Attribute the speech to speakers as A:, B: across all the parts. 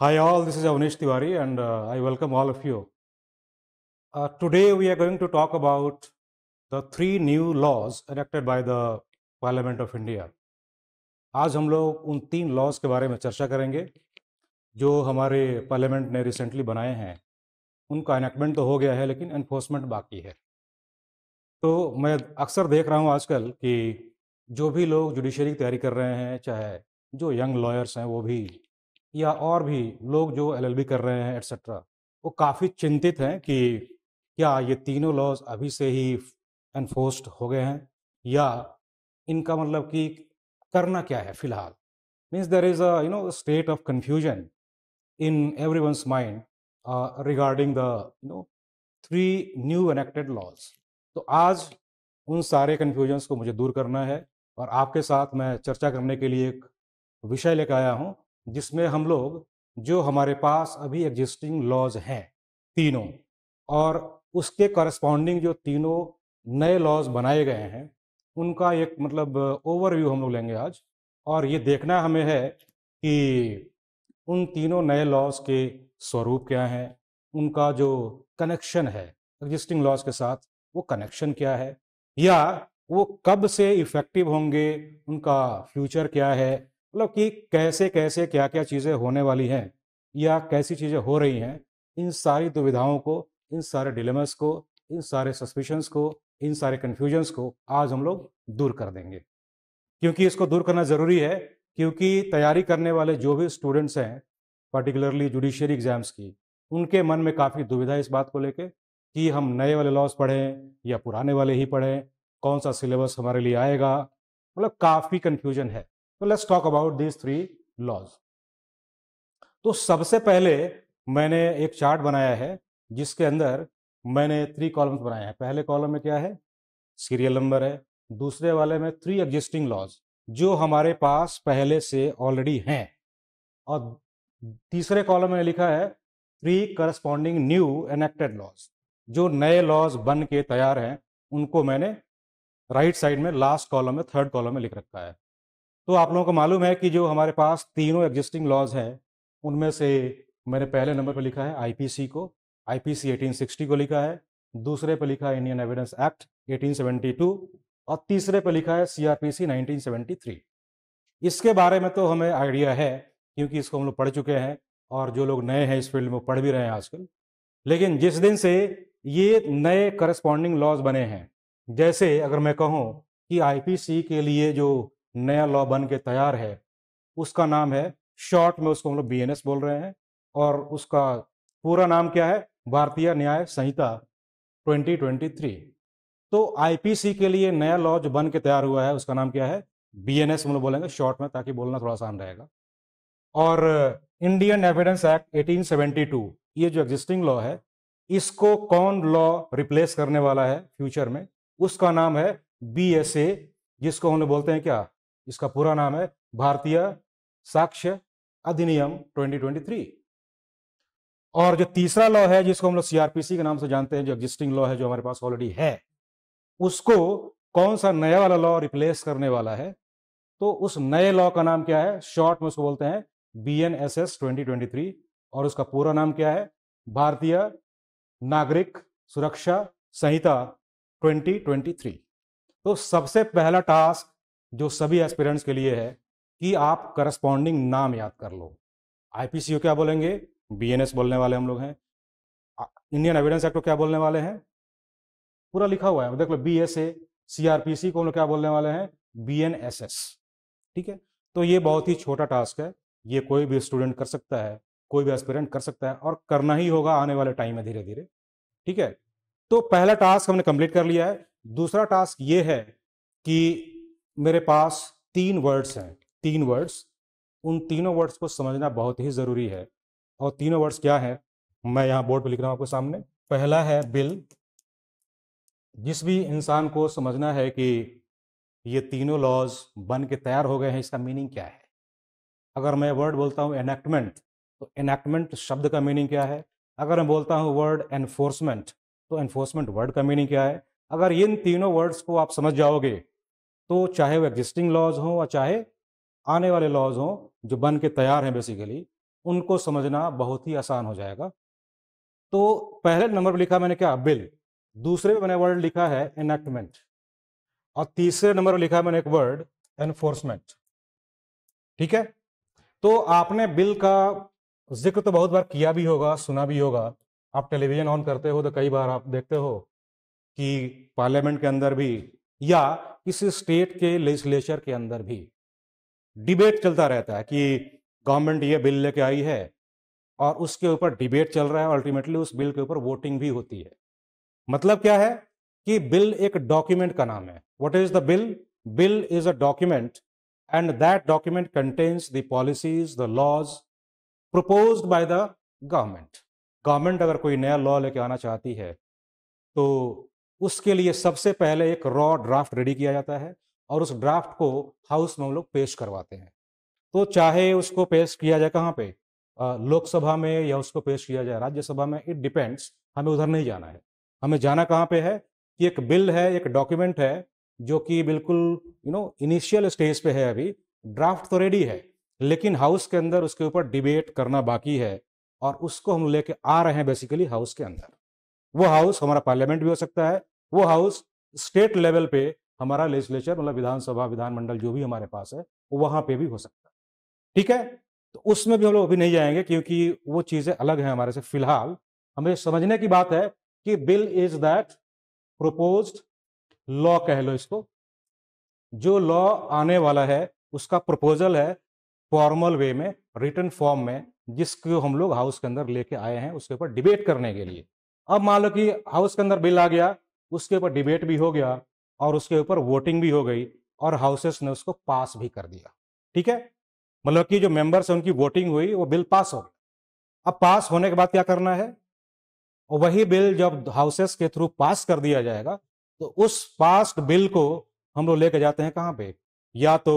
A: Hi all, this is Avnish Tiwari and uh, I welcome all of you. Uh, today we are going to talk about the three new laws enacted by the Parliament of India. आज हम लोग उन तीन laws के बारे में चर्चा करेंगे जो हमारे पार्लियामेंट ने रिसेंटली बनाए हैं उनका एनेक्टमेंट तो हो गया है लेकिन एनफोर्समेंट बाकी है तो मैं अक्सर देख रहा हूँ आजकल कि जो भी लोग जुडिशरी की तैयारी कर रहे हैं चाहे जो यंग लॉयर्स हैं वो भी या और भी लोग जो एल कर रहे हैं एट्सेट्रा वो काफ़ी चिंतित हैं कि क्या ये तीनों लॉज अभी से ही एनफोर्स्ड हो गए हैं या इनका मतलब कि करना क्या है फिलहाल means there is a you know state of confusion in every one's mind regarding the you know three new enacted laws तो आज उन सारे कन्फ्यूजन्स को मुझे दूर करना है और आपके साथ मैं चर्चा करने के लिए एक विषय लेकर आया हूँ जिसमें हम लोग जो हमारे पास अभी एग्जिस्टिंग लॉज हैं तीनों और उसके करस्पॉन्डिंग जो तीनों नए लॉज बनाए गए हैं उनका एक मतलब ओवरव्यू हम लोग लेंगे आज और ये देखना हमें है कि उन तीनों नए लॉज के स्वरूप क्या हैं उनका जो कनेक्शन है एग्जिस्टिंग लॉज के साथ वो कनेक्शन क्या है या वो कब से इफ़ेक्टिव होंगे उनका फ्यूचर क्या है मतलब कि कैसे कैसे क्या क्या चीज़ें होने वाली हैं या कैसी चीज़ें हो रही हैं इन सारी दुविधाओं को इन सारे डिलेमस को इन सारे सस्पिशंस को इन सारे कन्फ्यूजन्स को आज हम लोग दूर कर देंगे क्योंकि इसको दूर करना ज़रूरी है क्योंकि तैयारी करने वाले जो भी स्टूडेंट्स हैं पर्टिकुलरली जुडिशियरी एग्ज़ाम्स की उनके मन में काफ़ी दुविधा इस बात को लेके कि हम नए वाले लॉज पढ़ें या पुराने वाले ही पढ़ें कौन सा सिलेबस हमारे लिए आएगा मतलब काफ़ी कन्फ्यूजन है तो let's talk about these three laws तो सबसे पहले मैंने एक चार्ट बनाया है जिसके अंदर मैंने थ्री कॉलम्स बनाए हैं पहले कॉलम में क्या है सीरियल नंबर है दूसरे वाले में थ्री एग्जिस्टिंग लॉज जो हमारे पास पहले से ऑलरेडी हैं और तीसरे कॉलम में लिखा है three corresponding new enacted laws जो नए लॉज बन के तैयार हैं उनको मैंने राइट right साइड में लास्ट कॉलम में थर्ड कॉलम में लिख रखा है तो आप लोगों को मालूम है कि जो हमारे पास तीनों एग्जिस्टिंग लॉज हैं उनमें से मैंने पहले नंबर पर लिखा है आईपीसी को आईपीसी 1860 को लिखा है दूसरे पर लिखा है इंडियन एविडेंस एक्ट 1872 और तीसरे पर लिखा है सीआरपीसी 1973 इसके बारे में तो हमें आइडिया है क्योंकि इसको हम लोग पढ़ चुके हैं और जो लोग नए हैं इस फील्ड में पढ़ भी रहे हैं आजकल लेकिन जिस दिन से ये नए करस्पॉन्डिंग लॉज बने हैं जैसे अगर मैं कहूँ कि आईपीसी के लिए जो नया लॉ बन के तैयार है उसका नाम है शॉर्ट में उसको हम लोग बी बोल रहे हैं और उसका पूरा नाम क्या है भारतीय न्याय संहिता 2023 तो आईपीसी के लिए नया लॉ जो बन के तैयार हुआ है उसका नाम क्या है बी एन एस हम लोग बोलेंगे शॉर्ट में ताकि बोलना थोड़ा आसान रहेगा और इंडियन एविडेंस एक्ट एटीन ये जो एग्जिस्टिंग लॉ है इसको कौन लॉ रिप्लेस करने वाला है फ्यूचर में उसका नाम है बी एस ए जिसको हम लोग बोलते हैं क्या इसका पूरा नाम है भारतीय साक्ष्य अधिनियम 2023 और जो तीसरा लॉ है जिसको हम लोग सीआरपीसी के नाम से जानते हैं जो एग्जिस्टिंग लॉ है जो हमारे पास ऑलरेडी है उसको कौन सा नया वाला लॉ रिप्लेस करने वाला है तो उस नए लॉ का नाम क्या है शॉर्ट में उसको बोलते हैं B N S S twenty twenty three और उसका पूरा नाम क्या है भारतीय नागरिक सुरक्षा संहिता ट्वेंटी ट्वेंटी थ्री तो सबसे पहला टास्क जो सभी एस्पिरेंट्स के लिए है कि आप करस्पॉन्डिंग नाम याद कर लो आई क्या बोलेंगे बी बोलने वाले हम लोग हैं इंडियन एविडेंस एक्ट को क्या बोलने वाले हैं पूरा लिखा हुआ है देख लो B S A C R P C को लोग क्या बोलने वाले हैं बी एन एस एस ठीक है तो ये बहुत ही छोटा टास्क है ये कोई भी स्टूडेंट कर सकता है कोई भी एस्पिरेंट कर सकता है और करना ही होगा आने वाले टाइम में धीरे धीरे ठीक है तो पहला टास्क हमने कंप्लीट कर लिया है दूसरा टास्क ये है कि मेरे पास तीन वर्ड्स हैं तीन वर्ड्स उन तीनों वर्ड्स को समझना बहुत ही ज़रूरी है और तीनों वर्ड्स क्या है मैं यहाँ बोर्ड पर लिख रहा हूँ आपके सामने पहला है बिल जिस भी इंसान को समझना है कि ये तीनों लॉज बन के तैयार हो गए हैं इसका मीनिंग क्या है अगर मैं वर्ड बोलता हूँ एनेक्टमेंट तो एनेक्टमेंट शब्द का मीनिंग क्या है अगर मैं बोलता हूँ वर्ड एनफोर्समेंट तो एनफोर्समेंट वर्ड का मीनिंग क्या है अगर इन तीनों वर्ड्स को आप समझ जाओगे तो चाहे वो एग्जिस्टिंग लॉज हों और चाहे आने वाले लॉज हों जो बन के तैयार हैं बेसिकली उनको समझना बहुत ही आसान हो जाएगा तो पहले नंबर पर लिखा मैंने क्या बिल दूसरे मैंने वर्ड लिखा है एनेक्टमेंट और तीसरे नंबर पर लिखा मैंने एक वर्ड एनफोर्समेंट ठीक है तो आपने बिल का जिक्र तो बहुत बार किया भी होगा सुना भी होगा आप टेलीविजन ऑन करते हो तो कई बार आप देखते हो कि पार्लियामेंट के अंदर भी या इस स्टेट के लेजिस्लेचर के अंदर भी डिबेट चलता रहता है कि गवर्नमेंट ये बिल लेके आई है और उसके ऊपर डिबेट चल रहा है अल्टीमेटली उस बिल के ऊपर वोटिंग भी होती है मतलब क्या है कि बिल एक डॉक्यूमेंट का नाम है what is the bill bill is a document and that document contains the policies the laws proposed by the government government अगर कोई नया लॉ लेके आना चाहती है तो उसके लिए सबसे पहले एक रॉ ड्राफ्ट रेडी किया जाता है और उस ड्राफ्ट को हाउस में हम लोग पेश करवाते हैं तो चाहे उसको पेश किया जाए कहाँ पे लोकसभा में या उसको पेश किया जाए राज्यसभा में इट डिपेंड्स हमें उधर नहीं जाना है हमें जाना कहाँ पे है कि एक बिल है एक डॉक्यूमेंट है जो कि बिल्कुल यू नो इनिशियल स्टेज पे है अभी ड्राफ्ट तो रेडी है लेकिन हाउस के अंदर उसके ऊपर डिबेट करना बाकी है और उसको हम लेके आ रहे हैं बेसिकली हाउस के अंदर वो हाउस हमारा पार्लियामेंट भी हो सकता है वो हाउस स्टेट लेवल पे हमारा लेजिस्लेचर मतलब विधानसभा विधानमंडल जो भी हमारे पास है वो वहां पे भी हो सकता है ठीक है तो उसमें भी हम लोग अभी नहीं जाएंगे क्योंकि वो चीजें अलग है हमारे से फिलहाल हमें समझने की बात है कि bill is that propose law कह लो इसको जो लॉ आने वाला है उसका प्रपोजल है फॉर्मल वे में रिटर्न फॉर्म में जिसको हम लोग हाउस के अंदर लेके आए हैं उसके ऊपर डिबेट करने के लिए अब मान लो कि हाउस के अंदर बिल आ गया उसके ऊपर डिबेट भी हो गया और उसके ऊपर वोटिंग भी हो गई और हाउसेस ने उसको पास भी कर दिया ठीक है मतलब कि जो मेंबर्स हैं उनकी वोटिंग हुई वो बिल पास हो गया अब पास होने के बाद क्या करना है वही बिल जब हाउसेस के थ्रू पास कर दिया जाएगा तो उस पास्ड बिल को हम लोग लेके जाते हैं कहाँ पे या तो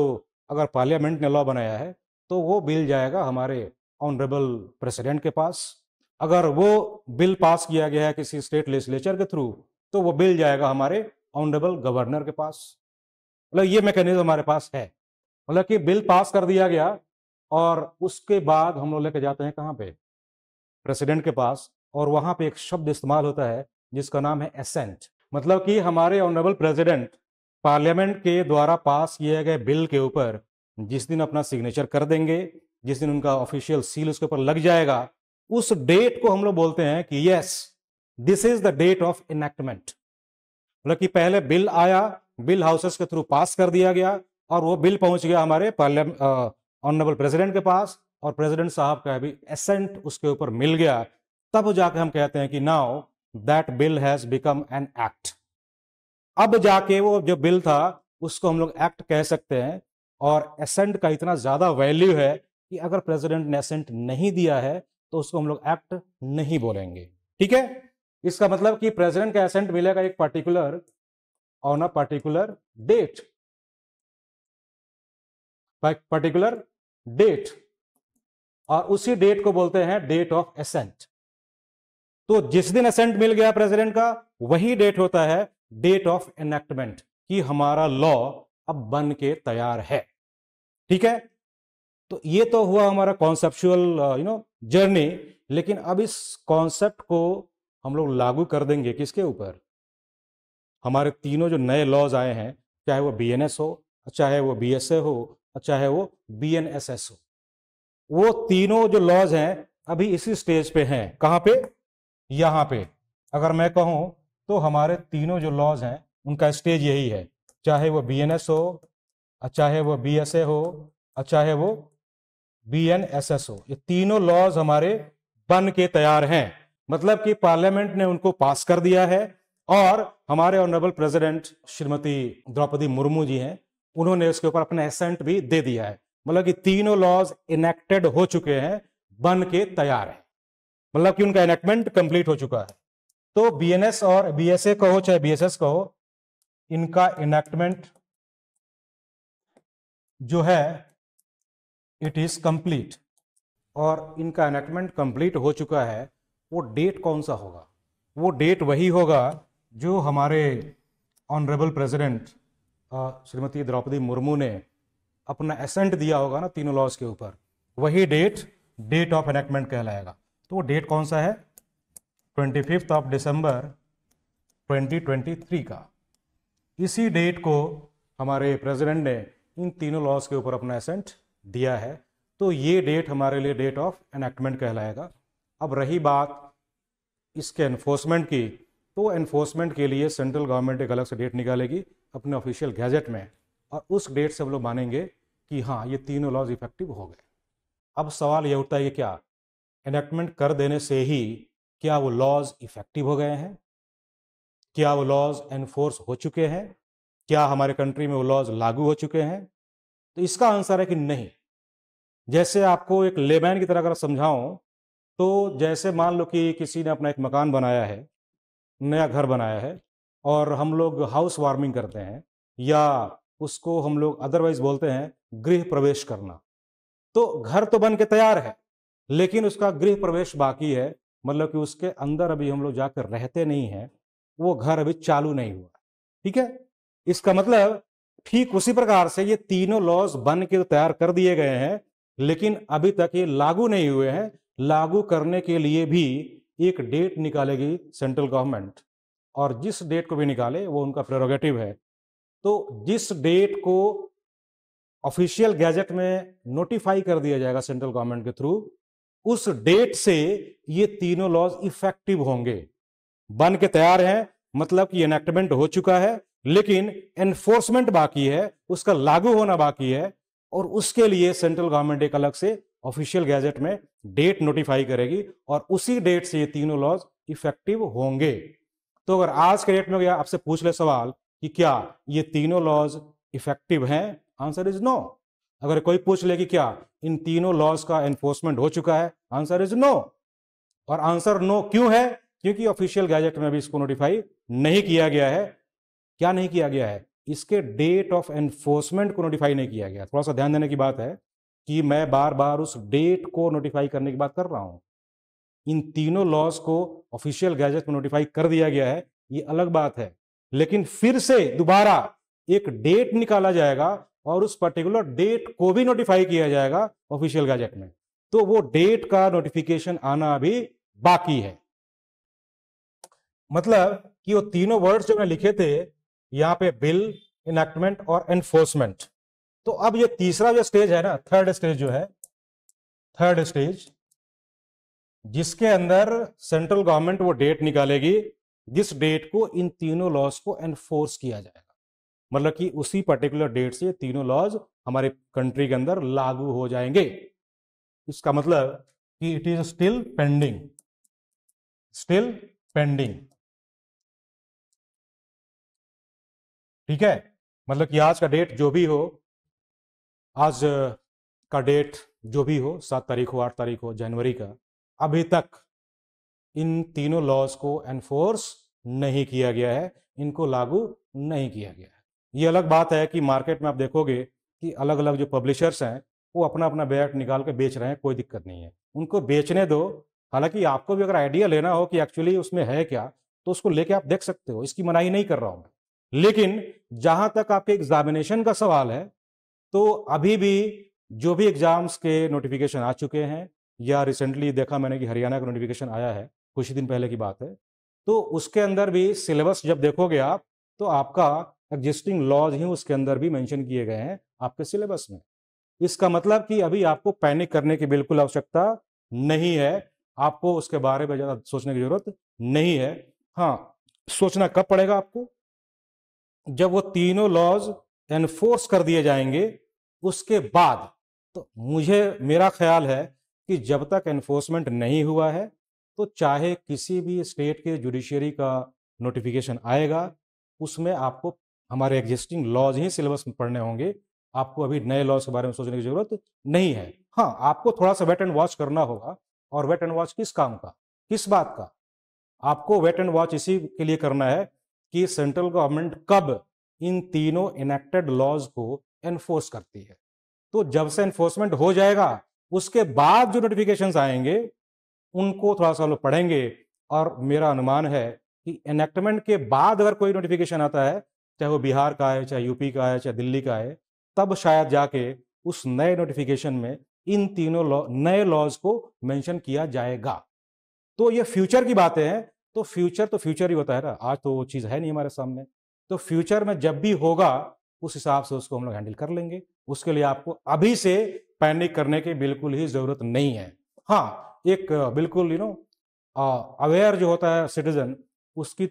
A: अगर पार्लियामेंट ने लॉ बनाया है तो वो बिल जाएगा हमारे ऑनरेबल प्रेसिडेंट के पास अगर वो बिल पास किया गया है किसी स्टेट लेजिस्लेचर के थ्रू तो वो बिल जाएगा हमारे ऑनरेबल गवर्नर के पास मतलब ये मैकेनिज्म हमारे पास है मतलब कि बिल पास कर दिया गया और उसके बाद हम लोग लेके जाते हैं कहाँ पे प्रेसिडेंट के पास और वहां पे एक शब्द इस्तेमाल होता है जिसका नाम है एसेंट मतलब कि हमारे ऑनरेबल प्रेसिडेंट पार्लियामेंट के द्वारा पास किए गए बिल के ऊपर जिस दिन अपना सिग्नेचर कर देंगे जिस दिन उनका ऑफिशियल सील उसके ऊपर लग जाएगा उस डेट को हम लोग बोलते हैं कि yes this is the date of enactment मतलब कि पहले बिल आया बिल हाउसेस के थ्रू पास कर दिया गया और वो बिल पहुंच गया हमारे ऑनरेबल प्रेसिडेंट के पास और प्रेसिडेंट साहब का भी एसेंट उसके ऊपर मिल गया तब जाके हम कहते हैं कि now that bill has become an act अब जाके वो जो बिल था उसको हम लोग एक्ट कह सकते हैं और एसेंट का इतना ज्यादा वैल्यू है कि अगर प्रेसिडेंट ने एसेंट नहीं दिया है तो उसको हम लोग एक्ट नहीं बोलेंगे ठीक है इसका मतलब कि प्रेसिडेंट का एसेंट मिलेगा एक particular on a particular date particular date और उसी डेट को बोलते हैं डेट ऑफ एसेंट तो जिस दिन एसेंट मिल गया प्रेसिडेंट का वही डेट होता है डेट ऑफ एनेक्टमेंट कि हमारा लॉ अब बन के तैयार है ठीक है तो ये तो हुआ हमारा कॉन्सेप्चुअल यू नो जर्नी लेकिन अब इस कॉन्सेप्ट को हम लोग लागू कर देंगे किसके ऊपर हमारे तीनों जो नए लॉज आए हैं चाहे वो बीएनएस हो चाहे वो बीएसए हो चाहे वो बीएनएसएस हो वो तीनों जो लॉज हैं अभी इसी स्टेज पे हैं कहाँ पे यहाँ पे अगर मैं कहूँ तो हमारे तीनों जो लॉज हैं उनका स्टेज यही है चाहे वो बीएनएस हो चाहे वो बीएसए हो चाहे वो बीएनएसएस हो ये तीनों लॉज हमारे बन के तैयार हैं मतलब कि पार्लियामेंट ने उनको पास कर दिया है और हमारे ऑनरेबल प्रेसिडेंट श्रीमती द्रौपदी मुर्मू जी हैं उन्होंने उसके ऊपर अपना एसेंट भी दे दिया है मतलब कि तीनों लॉज इनेक्टेड हो चुके हैं बन के तैयार है मतलब कि उनका इनेक्टमेंट कंप्लीट हो चुका है तो बीएनएस और बीएसए कहो चाहे बीएसएस कहो इनका इनेक्टमेंट जो है इट इज कंप्लीट और इनका इनेक्टमेंट कंप्लीट हो चुका है वो डेट कौन सा होगा वो डेट वही होगा जो हमारे ऑनरेबल प्रेसिडेंट श्रीमती द्रौपदी मुर्मू ने अपना एसेंट दिया होगा ना तीनों लॉज के ऊपर वही डेट डेट ऑफ एनेक्टमेंट कहलाएगा तो वो डेट कौन सा है ट्वेंटी फिफ्थ ऑफ दिसंबर 2023 का इसी डेट को हमारे प्रेसिडेंट ने इन तीनों लॉज के ऊपर अपना एसेंट दिया है तो ये डेट हमारे लिए डेट ऑफ एनेक्टमेंट कहलाएगा अब रही बात इसके इन्फोर्समेंट की तो इन्फोर्समेंट के लिए सेंट्रल गवर्नमेंट एक अलग से डेट निकालेगी अपने ऑफिशियल गैजेट में और उस डेट से हम लोग मानेंगे कि हाँ ये तीनों लॉज इफेक्टिव हो गए अब सवाल ये उठता है कि क्या एनेक्टमेंट कर देने से ही क्या वो लॉज इफेक्टिव हो गए हैं क्या वो लॉज एनफोर्स हो चुके हैं क्या हमारे कंट्री में वो लॉज लागू हो चुके हैं तो इसका आंसर है कि नहीं जैसे आपको एक लेबैन की तरह अगर समझाऊं तो जैसे मान लो कि किसी ने अपना एक मकान बनाया है नया घर बनाया है और हम लोग हाउस वार्मिंग करते हैं या उसको हम लोग अदरवाइज बोलते हैं गृह प्रवेश करना तो घर तो बन के तैयार है लेकिन उसका गृह प्रवेश बाकी है मतलब कि उसके अंदर अभी हम लोग जाकर रहते नहीं हैं वो घर अभी चालू नहीं हुआ ठीक है इसका मतलब ठीक उसी प्रकार से ये तीनों लॉज बन के तो तैयार कर दिए गए हैं लेकिन अभी तक ये लागू नहीं हुए हैं लागू करने के लिए भी एक डेट निकालेगी सेंट्रल गवर्नमेंट और जिस डेट को भी निकाले वो उनका प्रेरोगेटिव है तो जिस डेट को ऑफिशियल गैजेट में नोटिफाई कर दिया जाएगा सेंट्रल गवर्नमेंट के थ्रू उस डेट से ये तीनों लॉज इफेक्टिव होंगे बन के तैयार हैं मतलब कि एनेक्टमेंट हो चुका है लेकिन एनफोर्समेंट बाकी है उसका लागू होना बाकी है और उसके लिए सेंट्रल गवर्नमेंट एक अलग से ऑफिशियल गैजेट में डेट नोटिफाई करेगी और उसी डेट से ये तीनों लॉज इफेक्टिव होंगे तो अगर आज के डेट में आपसे पूछ ले सवाल कि क्या ये तीनों लॉज इफेक्टिव हैं आंसर इज नो अगर कोई पूछ ले कि क्या इन तीनों लॉज का एनफोर्समेंट हो चुका है आंसर इज नो और आंसर नो क्यों है क्योंकि ऑफिशियल गैजेट में अभी इसको नोटिफाई नहीं किया गया है क्या नहीं किया गया है इसके डेट ऑफ एनफोर्समेंट को नोटिफाई नहीं किया गया थोड़ा सा ध्यान देने की बात है कि मैं बार बार उस डेट को नोटिफाई करने की बात कर रहा हूं इन तीनों लॉज को ऑफिशियल गैजेट में नोटिफाई कर दिया गया है ये अलग बात है लेकिन फिर से दोबारा एक डेट निकाला जाएगा और उस पर्टिकुलर डेट को भी नोटिफाई किया जाएगा ऑफिशियल गैजेट में तो वो डेट का नोटिफिकेशन आना अभी बाकी है मतलब कि वो तीनों वर्ड्स जो मैं लिखे थे यहां पे बिल इनैक्टमेंट और एनफोर्समेंट तो अब ये तीसरा जो स्टेज है ना थर्ड स्टेज जो है थर्ड स्टेज जिसके अंदर सेंट्रल गवर्नमेंट वो डेट निकालेगी जिस डेट को इन तीनों लॉज को एनफोर्स किया जाएगा मतलब कि उसी पर्टिकुलर डेट से तीनों लॉज हमारे कंट्री के अंदर लागू हो जाएंगे इसका मतलब कि it is still pending still pending ठीक है मतलब कि आज का डेट जो भी हो आज का डेट जो भी हो सात तारीख हो आठ तारीख हो जनवरी का अभी तक इन तीनों लॉज को एनफोर्स नहीं किया गया है इनको लागू नहीं किया गया है ये अलग बात है कि मार्केट में आप देखोगे कि अलग अलग जो पब्लिशर्स हैं वो अपना अपना बैट निकाल के बेच रहे हैं कोई दिक्कत नहीं है उनको बेचने दो हालांकि आपको भी अगर आइडिया लेना हो कि एक्चुअली उसमें है क्या तो उसको लेके आप देख सकते हो इसकी मनाही नहीं कर रहा हूं लेकिन जहां तक आपके एग्जामिनेशन का सवाल है तो अभी भी जो भी एग्जाम्स के नोटिफिकेशन आ चुके हैं या रिसेंटली देखा मैंने कि हरियाणा का नोटिफिकेशन आया है कुछ ही दिन पहले की बात है तो उसके अंदर भी सिलेबस जब देखोगे आप तो आपका एग्जिस्टिंग लॉज ही उसके अंदर भी मेंशन किए गए हैं आपके सिलेबस में इसका मतलब कि अभी आपको पैनिक करने की बिल्कुल आवश्यकता नहीं है आपको उसके बारे में ज़्यादा सोचने की ज़रूरत नहीं है हाँ सोचना कब पड़ेगा आपको जब वो तीनों लॉज एनफोर्स कर दिए जाएंगे उसके बाद तो मुझे मेरा ख्याल है कि जब तक एनफोर्समेंट नहीं हुआ है तो चाहे किसी भी स्टेट के जुडिशियरी का नोटिफिकेशन आएगा उसमें आपको हमारे एग्जिस्टिंग लॉज ही सिलेबस में पढ़ने होंगे आपको अभी नए लॉज के बारे में सोचने की जरूरत नहीं है हाँ आपको थोड़ा सा वेट एंड वॉच करना होगा और वेट एंड वॉच किस काम का किस बात का आपको वेट एंड वॉच इसी के लिए करना है कि सेंट्रल गवर्नमेंट कब इन तीनों इनेक्टेड लॉज को एनफोर्स करती है तो जब से एनफोर्समेंट हो जाएगा उसके बाद जो नोटिफिकेशन आएंगे उनको थोड़ा सा लोग पढ़ेंगे और मेरा अनुमान है कि एनेक्टमेंट के बाद अगर कोई नोटिफिकेशन आता है चाहे वो बिहार का है चाहे यूपी का है चाहे दिल्ली का है तब शायद जाके उस नए नोटिफिकेशन में इन तीनों लॉ नए लॉज को मेंशन किया जाएगा तो ये फ्यूचर की बातें हैं तो फ्यूचर तो फ्यूचर ही होता है ना आज तो वो चीज़ है नहीं हमारे सामने तो फ्यूचर में जब भी होगा उस हिसाब से उसको हम लोग हैंडल कर लेंगे उसके लिए आपको अभी से पैनिक करने की बिल्कुल ही ज़रूरत नहीं है हाँ एक बिल्कुल यू नो अवेयर जो होता है सिटीजन उसकी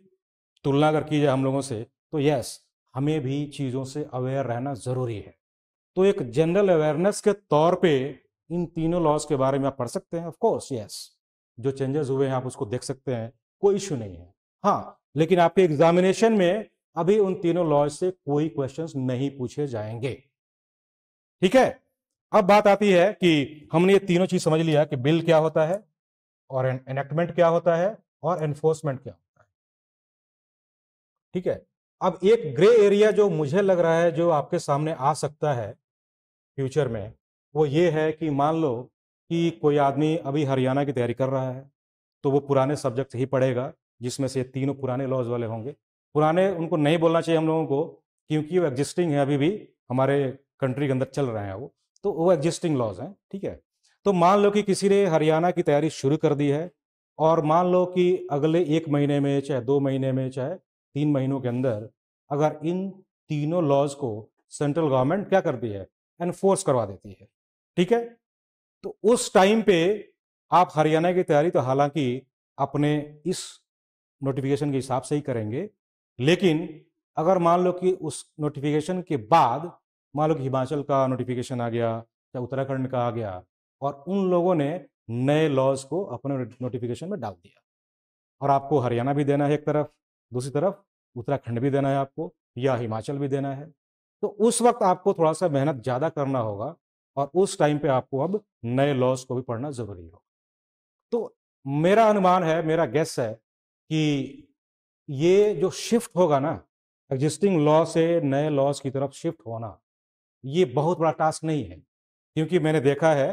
A: तुलना अगर की जाए हम लोगों से तो यस हमें भी चीज़ों से अवेयर रहना ज़रूरी है तो एक जनरल अवेयरनेस के तौर पे इन तीनों लॉज के बारे में आप पढ़ सकते हैं ऑफकोर्स यस जो चेंजेस हुए हैं आप उसको देख सकते हैं कोई इश्यू नहीं है हाँ लेकिन आपके एग्जामिनेशन में अभी उन तीनों लॉज से कोई क्वेश्चन नहीं पूछे जाएंगे ठीक है अब बात आती है कि हमने ये तीनों चीज समझ लिया कि बिल क्या होता है और एनेक्टमेंट क्या होता है और एनफोर्समेंट क्या होता है ठीक है अब एक ग्रे एरिया जो मुझे लग रहा है जो आपके सामने आ सकता है फ्यूचर में वो ये है कि मान लो कि कोई आदमी अभी हरियाणा की तैयारी कर रहा है तो वो पुराने सब्जेक्ट ही पढ़ेगा जिसमें से तीनों पुराने लॉज वाले होंगे पुराने उनको नहीं बोलना चाहिए हम लोगों को क्योंकि वो एग्जिस्टिंग है अभी भी हमारे कंट्री के अंदर चल रहे हैं वो तो वो एग्जिस्टिंग लॉज हैं ठीक है तो मान लो कि किसी ने हरियाणा की तैयारी शुरू कर दी है और मान लो कि अगले एक महीने में चाहे दो महीने में चाहे तीन महीनों के अंदर अगर इन तीनों लॉज को सेंट्रल गवर्नमेंट क्या करती है एनफोर्स करवा देती है ठीक है तो उस टाइम पे आप हरियाणा की तैयारी तो हालांकि अपने इस नोटिफिकेशन के हिसाब से ही करेंगे लेकिन अगर मान लो कि उस नोटिफिकेशन के बाद मान लो कि हिमाचल का नोटिफिकेशन आ गया या उत्तराखंड का आ गया और उन लोगों ने नए लॉज को अपने नोटिफिकेशन में डाल दिया और आपको हरियाणा भी देना है एक तरफ दूसरी तरफ उत्तराखंड भी देना है आपको या हिमाचल भी देना है तो उस वक्त आपको थोड़ा सा मेहनत ज़्यादा करना होगा और उस टाइम पे आपको अब नए लॉज को भी पढ़ना ज़रूरी होगा तो मेरा अनुमान है मेरा गेस है कि ये जो शिफ्ट होगा ना एग्जिस्टिंग लॉ से नए लॉज की तरफ शिफ्ट होना ये बहुत बड़ा टास्क नहीं है क्योंकि मैंने देखा है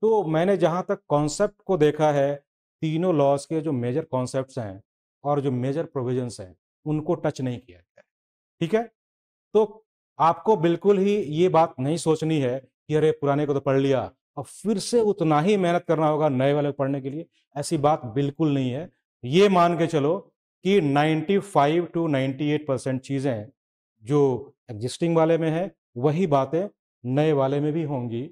A: तो मैंने जहाँ तक कॉन्सेप्ट को देखा है तीनों लॉज के जो मेजर कॉन्सेप्ट हैं और जो मेजर प्रोविजन हैं उनको टच नहीं किया गया ठीक है तो आपको बिल्कुल ही ये बात नहीं सोचनी है कि अरे पुराने को तो पढ़ लिया अब फिर से उतना ही मेहनत करना होगा नए वाले पढ़ने के लिए ऐसी बात बिल्कुल नहीं है ये मान के चलो कि 95 टू एट परसेंट चीज़ें जो एग्जिस्टिंग वाले में है वही बातें नए वाले में भी होंगी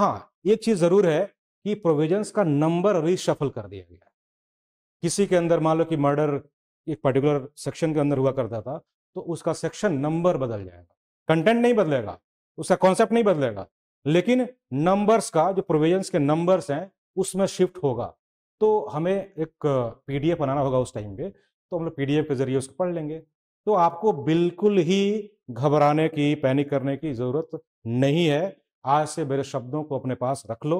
A: हाँ एक चीज़ ज़रूर है कि प्रोविजंस का नंबर रिशफल कर दिया गया किसी के अंदर मान लो कि मर्डर एक पर्टिकुलर सेक्शन के अंदर हुआ करता था तो उसका सेक्शन नंबर बदल जाएगा कंटेंट नहीं बदलेगा उसका कॉन्सेप्ट नहीं बदलेगा लेकिन नंबर्स का जो प्रोविजंस के नंबर्स हैं उसमें शिफ्ट होगा तो हमें एक पीडीएफ बनाना होगा उस टाइम पे तो हम लोग पीडीएफ के जरिए उसको पढ़ लेंगे तो आपको बिल्कुल ही घबराने की पैनिक करने की ज़रूरत नहीं है आज से मेरे शब्दों को अपने पास रख लो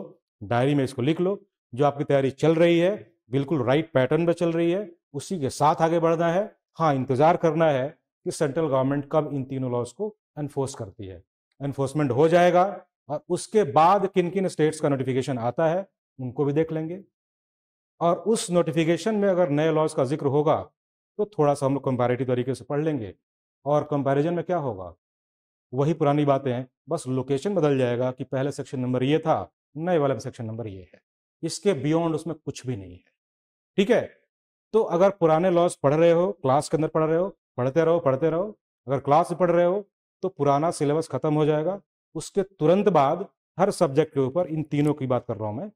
A: डायरी में इसको लिख लो जो आपकी तैयारी चल रही है बिल्कुल राइट पैटर्न में चल रही है उसी के साथ आगे बढ़ना है हाँ इंतज़ार करना है कि सेंट्रल गवर्नमेंट कब इन तीनों लॉज को एनफोर्स करती है एनफोर्समेंट हो जाएगा और उसके बाद किन किन स्टेट्स का नोटिफिकेशन आता है उनको भी देख लेंगे और उस नोटिफिकेशन में अगर नए लॉज का जिक्र होगा तो थोड़ा सा हम लोग कंपेरेटिव तरीके से पढ़ लेंगे और कंपैरिजन में क्या होगा वही पुरानी बातें बस लोकेशन बदल जाएगा कि पहले सेक्शन नंबर ये था नए वाले में सेक्शन नंबर ये है इसके बियॉन्ड उसमें कुछ भी नहीं है ठीक है तो अगर पुराने लॉज पढ़ रहे हो क्लास के अंदर पढ़ रहे हो पढ़ते रहो पढ़ते रहो अगर क्लास में पढ़ रहे हो तो पुराना सिलेबस खत्म हो जाएगा उसके तुरंत बाद हर सब्जेक्ट के ऊपर इन तीनों की बात कर रहा हूँ मैं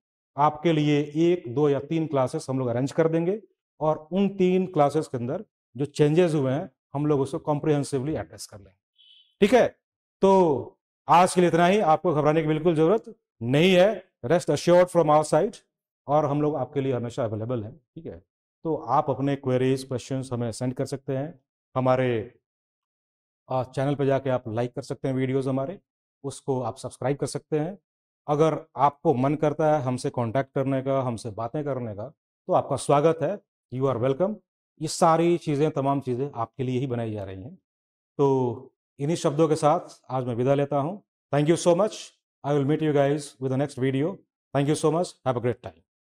A: आपके लिए एक दो या तीन क्लासेस हम लोग अरेंज कर देंगे और उन तीन क्लासेस के अंदर जो चेंजेस हुए हैं हम लोग उसको कॉम्प्रिहेंसिवली एड्रेस कर लेंगे ठीक है तो आज के लिए इतना ही आपको घबराने की बिल्कुल ज़रूरत नहीं है rest assured from our side और हम लोग आपके लिए हमेशा अवेलेबल हैं ठीक है तो आप अपने क्वेरीज क्वेश्चन हमें सेंड कर सकते हैं हमारे चैनल पर जाके आप लाइक कर सकते हैं वीडियोज़ हमारे उसको आप सब्सक्राइब कर सकते हैं अगर आपको मन करता है हमसे कांटेक्ट करने का हमसे बातें करने का तो आपका स्वागत है यू आर वेलकम ये सारी चीज़ें तमाम चीज़ें आपके लिए ही बनाई जा रही हैं तो इन्हीं शब्दों के साथ आज मैं विदा लेता हूँ thank you so much I will meet you guys with the next video thank you so much have a great time